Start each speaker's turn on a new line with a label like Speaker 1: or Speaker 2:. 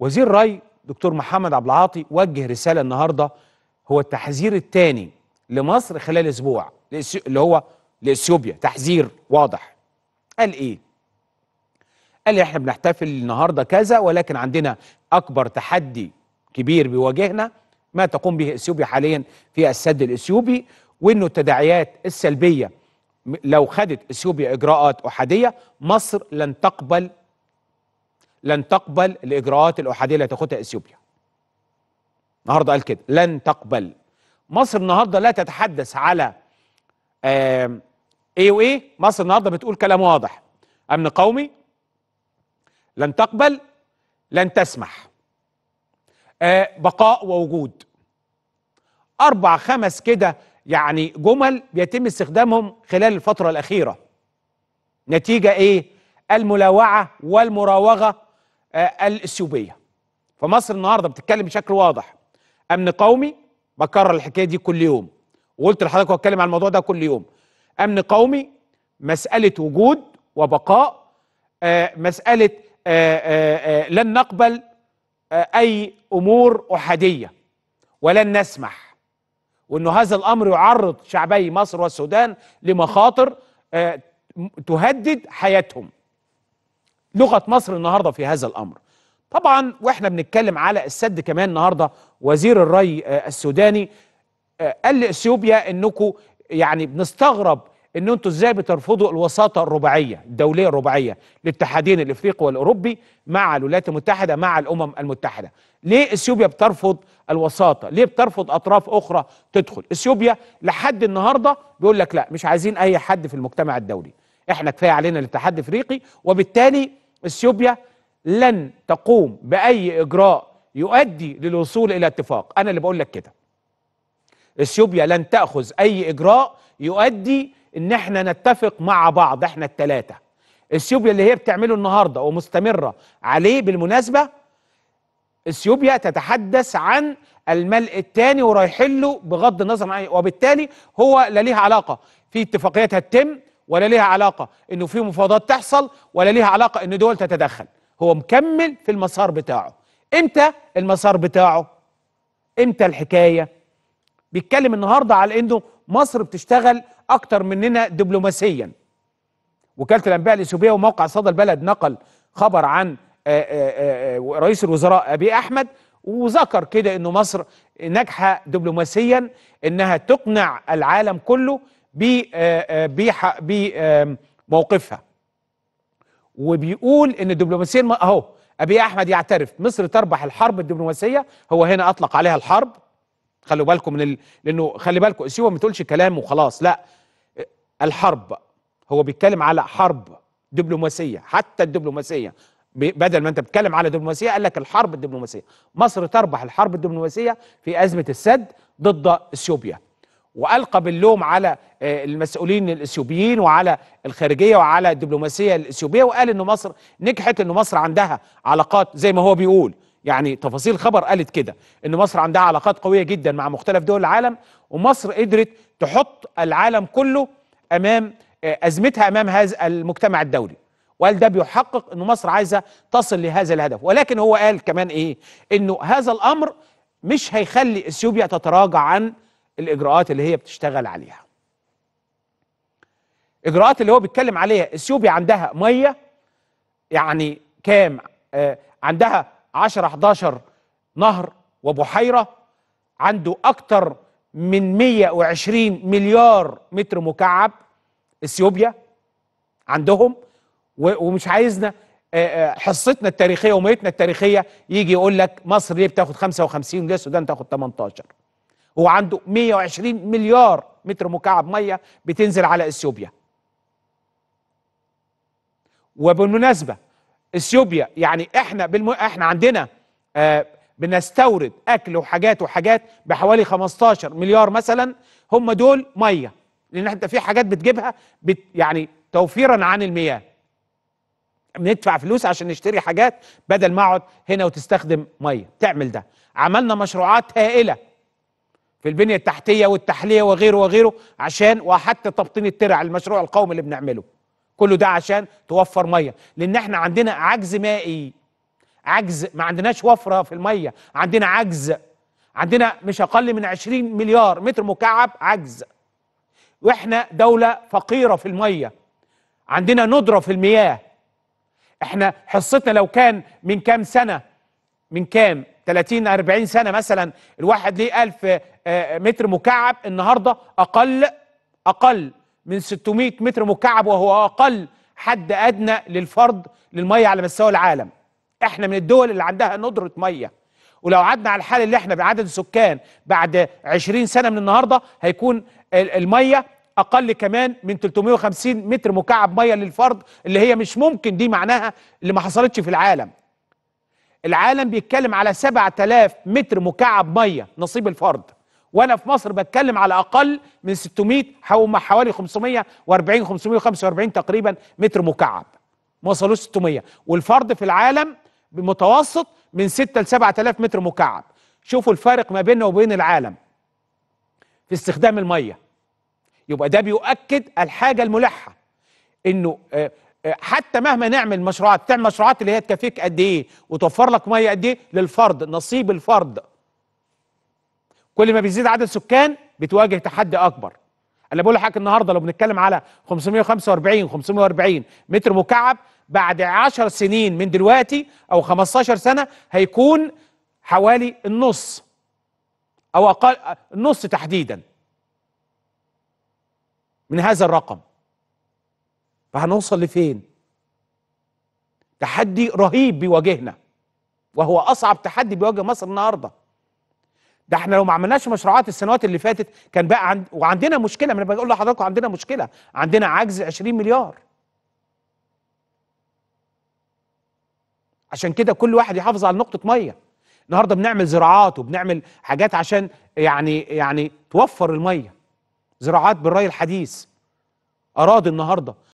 Speaker 1: وزير راي دكتور محمد عبد العاطي وجه رساله النهارده هو التحذير الثاني لمصر خلال اسبوع اللي هو لاثيوبيا تحذير واضح قال ايه قال احنا بنحتفل النهارده كذا ولكن عندنا اكبر تحدي كبير بيواجهنا ما تقوم به اثيوبيا حاليا في السد الاثيوبي وانه التداعيات السلبيه لو خدت اثيوبيا اجراءات احاديه مصر لن تقبل لن تقبل الاجراءات الاحاديه اللي تاخدها اثيوبيا النهارده قال كده لن تقبل مصر النهارده لا تتحدث على اي او اي مصر النهارده بتقول كلام واضح امن قومي لن تقبل لن تسمح آه، بقاء ووجود اربع خمس كده يعني جمل بيتم استخدامهم خلال الفتره الاخيره نتيجه ايه الملاوعه والمراوغه آه، الاثيوبيه فمصر النهارده بتتكلم بشكل واضح امن قومي بكرر الحكايه دي كل يوم وقلت لحضرتك واتكلم عن الموضوع ده كل يوم امن قومي مساله وجود وبقاء آه، مساله آه، لن نقبل اي امور احاديه ولن نسمح وانه هذا الامر يعرض شعبي مصر والسودان لمخاطر تهدد حياتهم لغه مصر النهارده في هذا الامر طبعا واحنا بنتكلم على السد كمان النهارده وزير الري آه، السوداني آه، قال لاثيوبيا انكم يعني بنستغرب ان انتوا ازاي بترفضوا الوساطه الرباعيه الدوليه الرباعيه للاتحادين الافريقي والاوروبي مع الولايات المتحده مع الامم المتحده ليه اثيوبيا بترفض الوساطه ليه بترفض اطراف اخرى تدخل اثيوبيا لحد النهارده بيقول لك لا مش عايزين اي حد في المجتمع الدولي احنا كفايه علينا الاتحاد الافريقي وبالتالي اثيوبيا لن تقوم باي اجراء يؤدي للوصول الى اتفاق انا اللي بقول لك كده اثيوبيا لن تاخذ اي اجراء يؤدي ان احنا نتفق مع بعض احنا الثلاثه اثيوبيا اللي هي بتعمله النهارده ومستمره عليه بالمناسبه اثيوبيا تتحدث عن الملء الثاني ورايحين له بغض النظر عن وبالتالي هو لا ليه علاقه في اتفاقيات هتتم ولا ليها علاقه انه في مفاوضات تحصل ولا ليها علاقه ان دول تتدخل هو مكمل في المسار بتاعه امتى المسار بتاعه امتى الحكايه بيتكلم النهارده على انه مصر بتشتغل اكتر مننا دبلوماسيا وكاله الانباء الاثيوبيه وموقع صدى البلد نقل خبر عن آه، آه، آه، رئيس الوزراء ابي احمد وذكر كده انه مصر ناجحه دبلوماسيا انها تقنع العالم كله بموقفها آه، آه، وبيقول ان الدبلوماسيه الم... اهو ابي احمد يعترف مصر تربح الحرب الدبلوماسيه هو هنا اطلق عليها الحرب خلوا بالكم من ال... لانه خلي بالكم اثيوبيا ما تقولش كلام وخلاص لا الحرب هو بيتكلم على حرب دبلوماسيه حتى الدبلوماسيه بدل ما انت بتتكلم على دبلوماسيه قال لك الحرب الدبلوماسيه مصر تربح الحرب الدبلوماسيه في ازمه السد ضد اثيوبيا والقى باللوم على آه، المسؤولين الاثيوبيين وعلى الخارجيه وعلى الدبلوماسيه الاثيوبيه وقال ان مصر نجحت ان مصر عندها علاقات زي ما هو بيقول يعني تفاصيل خبر قالت كده ان مصر عندها علاقات قويه جدا مع مختلف دول العالم ومصر قدرت تحط العالم كله امام آه، ازمتها امام هذا المجتمع الدولي وقال ده بيحقق ان مصر عايزه تصل لهذا الهدف ولكن هو قال كمان ايه انه هذا الامر مش هيخلي اثيوبيا تتراجع عن الاجراءات اللي هي بتشتغل عليها اجراءات اللي هو بيتكلم عليها اثيوبيا عندها ميه يعني كام آه عندها 10 11 نهر وبحيره عنده اكتر من 120 مليار متر مكعب اثيوبيا عندهم ومش عايزنا آه، آه، حصتنا التاريخيه وميتنا التاريخيه يجي يقول لك مصر ليه بتاخد 55 وليه السودان تاخد 18 هو عنده 120 مليار متر مكعب ميه بتنزل على اثيوبيا وبالمناسبه اثيوبيا يعني احنا بالم... احنا عندنا آه بنستورد اكل وحاجات وحاجات بحوالي 15 مليار مثلا هم دول ميه لان انت في حاجات بتجيبها بت... يعني توفيرا عن المياه بندفع فلوس عشان نشتري حاجات بدل ما اقعد هنا وتستخدم ميه تعمل ده عملنا مشروعات هائله في البنيه التحتيه والتحليه وغيره وغيره عشان وحتى تبطين الترع المشروع القومي اللي بنعمله كله ده عشان توفر ميه لان احنا عندنا عجز مائي عجز ما عندناش وفره في الميه عندنا عجز عندنا مش اقل من 20 مليار متر مكعب عجز واحنا دوله فقيره في الميه عندنا ندره في المياه احنا حصتنا لو كان من كام سنه من كام 30 40 سنه مثلا الواحد ليه 1000 آه، متر مكعب النهارده اقل اقل من 600 متر مكعب وهو اقل حد ادنى للفرد للميه على مستوى العالم احنا من الدول اللي عندها ندره ميه ولو قعدنا على الحال اللي احنا بعدد السكان بعد 20 سنه من النهارده هيكون الميه اقل كمان من 350 متر مكعب ميه للفرد اللي هي مش ممكن دي معناها اللي ما حصلتش في العالم العالم بيتكلم على 7000 متر مكعب ميه نصيب الفرد وانا في مصر بتكلم على اقل من 600 حوالي 540 545 تقريبا متر مكعب ما وصلوش 600 والفرد في العالم بمتوسط من 6 ل 7000 متر مكعب شوفوا الفارق ما بيننا وبين العالم في استخدام الميه يبقى ده بيؤكد الحاجه الملحه انه آه، حتى مهما نعمل مشروعات تعمل مشروعات اللي هي تكفيك قد ايه وتوفر لك ميه قد ايه للفرد نصيب الفرد كل ما بيزيد عدد السكان بتواجه تحدي اكبر انا بقول لحضرتك النهارده لو بنتكلم على 545 540 متر مكعب بعد 10 سنين من دلوقتي او 15 سنه هيكون حوالي النص او اقل النص تحديدا من هذا الرقم فهنوصل لفين تحدي رهيب بيواجهنا وهو اصعب تحدي بيواجه مصر النهارده ده احنا لو ما عملناش مشروعات السنوات اللي فاتت كان بقى عند وعندنا مشكله ما انا بقول لحضراتكم عندنا مشكله عندنا عجز 20 مليار عشان كده كل واحد يحافظ على نقطه ميه النهارده بنعمل زراعات وبنعمل حاجات عشان يعني يعني توفر الميه زراعات بالري الحديث اراضي النهارده